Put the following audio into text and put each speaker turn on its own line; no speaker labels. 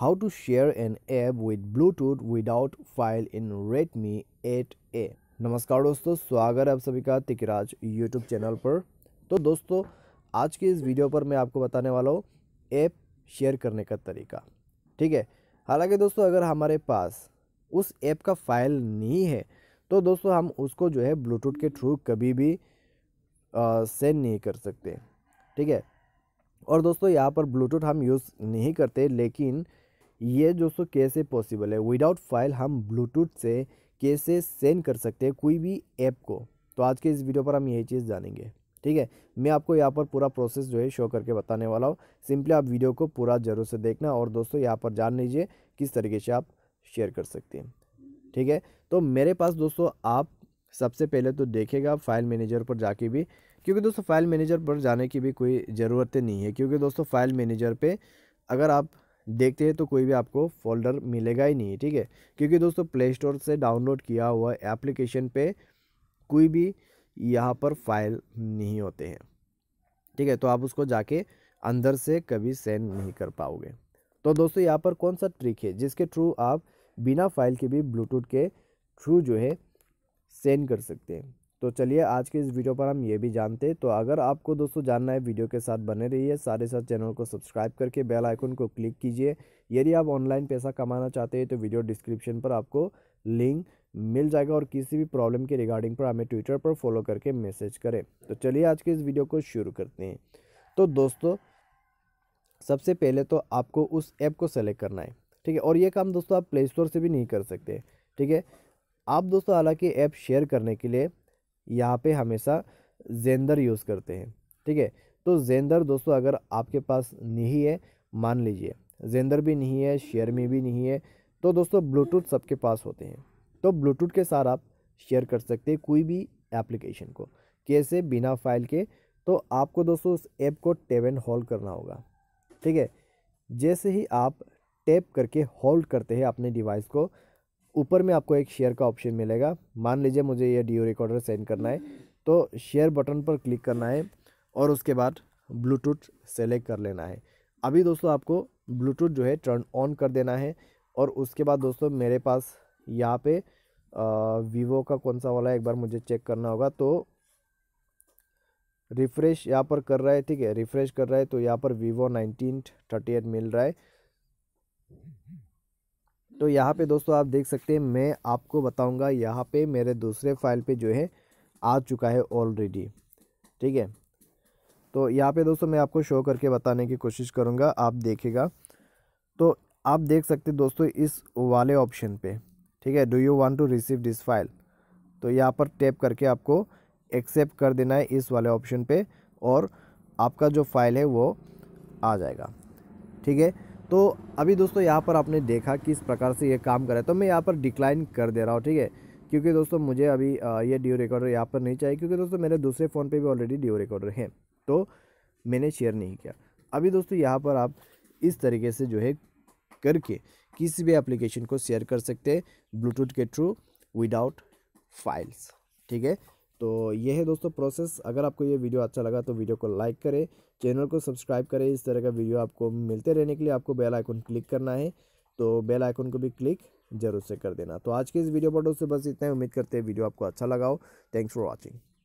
how to share an app with Bluetooth without file in Redmi 8A नमस्कार दोस्तों स्वागत है आप सभी का तिकराज YouTube चैनल पर तो दोस्तों आज के इस वीडियो पर मैं आपको बताने वाला हूँ ऐप शेयर करने का तरीका ठीक है हालांकि दोस्तों अगर हमारे पास उस ऐप का फाइल नहीं है तो दोस्तों हम उसको जो है ब्लूटूथ के थ्रू कभी भी सेंड नहीं कर सकते ठीक है और दोस्तों यहाँ पर ब्लूटूथ हम यूज़ नहीं करते लेकिन ये जो सो कैसे पॉसिबल है विदाउट फाइल हम ब्लूटूथ से कैसे सेंड कर सकते हैं कोई भी ऐप को तो आज के इस वीडियो पर हम यही चीज़ जानेंगे ठीक है मैं आपको यहाँ पर पूरा प्रोसेस जो है शो करके बताने वाला हूँ सिंपली आप वीडियो को पूरा जरूर से देखना और दोस्तों यहाँ पर जान लीजिए किस तरीके से आप शेयर कर सकते हैं ठीक है तो मेरे पास दोस्तों आप सबसे पहले तो देखेगा फाइल मैनेजर पर जाके भी क्योंकि दोस्तों फाइल मैनेजर पर जाने की भी कोई ज़रूरत नहीं है क्योंकि दोस्तों फाइल मैनेजर पर अगर आप देखते हैं तो कोई भी आपको फोल्डर मिलेगा ही नहीं है ठीक है क्योंकि दोस्तों प्ले स्टोर से डाउनलोड किया हुआ एप्लीकेशन पे कोई भी यहाँ पर फाइल नहीं होते हैं ठीक है तो आप उसको जाके अंदर से कभी सेंड नहीं कर पाओगे तो दोस्तों यहाँ पर कौन सा ट्रिक है जिसके थ्रू आप बिना फाइल के भी ब्लूटूथ के थ्रू जो है सेंड कर सकते हैं तो चलिए आज के इस वीडियो पर हम ये भी जानते हैं तो अगर आपको दोस्तों जानना है वीडियो के साथ बने रहिए सारे साथ चैनल को सब्सक्राइब करके बेल आइकन को क्लिक कीजिए यदि आप ऑनलाइन पैसा कमाना चाहते हैं तो वीडियो डिस्क्रिप्शन पर आपको लिंक मिल जाएगा और किसी भी प्रॉब्लम के रिगार्डिंग पर हमें ट्विटर पर फॉलो करके मैसेज करें तो चलिए आज के इस वीडियो को शुरू करते हैं तो दोस्तों सबसे पहले तो आपको उस ऐप को सेलेक्ट करना है ठीक है और ये काम दोस्तों आप प्ले स्टोर से भी नहीं कर सकते ठीक है आप दोस्तों हालांकि ऐप शेयर करने के लिए यहाँ पे हमेशा जेंदर यूज़ करते हैं ठीक है तो जेंदर दोस्तों अगर आपके पास नहीं है मान लीजिए जेंदर भी नहीं है शेयर में भी नहीं है तो दोस्तों ब्लूटूथ सबके पास होते हैं तो ब्लूटूथ के साथ आप शेयर कर सकते हैं कोई भी एप्लीकेशन को कैसे बिना फाइल के तो आपको दोस्तों उस ऐप को टेब एंड होल्ड करना होगा ठीक है जैसे ही आप टैप करके होल्ड करते हैं अपने डिवाइस को ऊपर में आपको एक शेयर का ऑप्शन मिलेगा मान लीजिए मुझे ये डी रिकॉर्डर सेंड करना है तो शेयर बटन पर क्लिक करना है और उसके बाद ब्लूटूथ सेलेक्ट कर लेना है अभी दोस्तों आपको ब्लूटूथ जो है टर्न ऑन कर देना है और उसके बाद दोस्तों मेरे पास यहाँ पे वीवो का कौन सा वाला है एक बार मुझे चेक करना होगा तो रिफ़्रेश यहाँ पर कर रहा है ठीक है रिफ़्रेश कर रहा है तो यहाँ पर वीवो नाइनटीन थर्टी एट मिल रहा है तो यहाँ पे दोस्तों आप देख सकते हैं मैं आपको बताऊँगा यहाँ पे मेरे दूसरे फाइल पे जो है आ चुका है ऑलरेडी ठीक है तो यहाँ पे दोस्तों मैं आपको शो करके बताने की कोशिश करूँगा आप देखेगा तो आप देख सकते दोस्तों इस वाले ऑप्शन पे ठीक है do you want to receive this file तो यहाँ पर टैप करके आपको एक्सेप्ट कर देना है इस वाले ऑप्शन पे और आपका जो फाइल है वो आ जाएगा ठीक है तो अभी दोस्तों यहाँ पर आपने देखा किस प्रकार से ये काम करा तो मैं यहाँ पर डिक्लाइन कर दे रहा हूँ ठीक है क्योंकि दोस्तों मुझे अभी ये ड्यू रिकॉर्डर यहाँ पर नहीं चाहिए क्योंकि दोस्तों मेरे दूसरे फ़ोन पे भी ऑलरेडी ड्यू रिकॉर्डर है तो मैंने शेयर नहीं किया अभी दोस्तों यहाँ पर आप इस तरीके से जो है करके किसी भी एप्लीकेशन को शेयर कर सकते हैं ब्लूटूथ के थ्रू विदाउट फाइल्स ठीक है तो ये है दोस्तों प्रोसेस अगर आपको ये वीडियो अच्छा लगा तो वीडियो को लाइक करें चैनल को सब्सक्राइब करें इस तरह का वीडियो आपको मिलते रहने के लिए आपको बेल आइकन क्लिक करना है तो बेल आइकन को भी क्लिक जरूर से कर देना तो आज के इस वीडियो पर दोस्तों बस इतना उम्मीद करते हैं वीडियो आपको अच्छा लगा हो थैंक्स फॉर वॉचिंग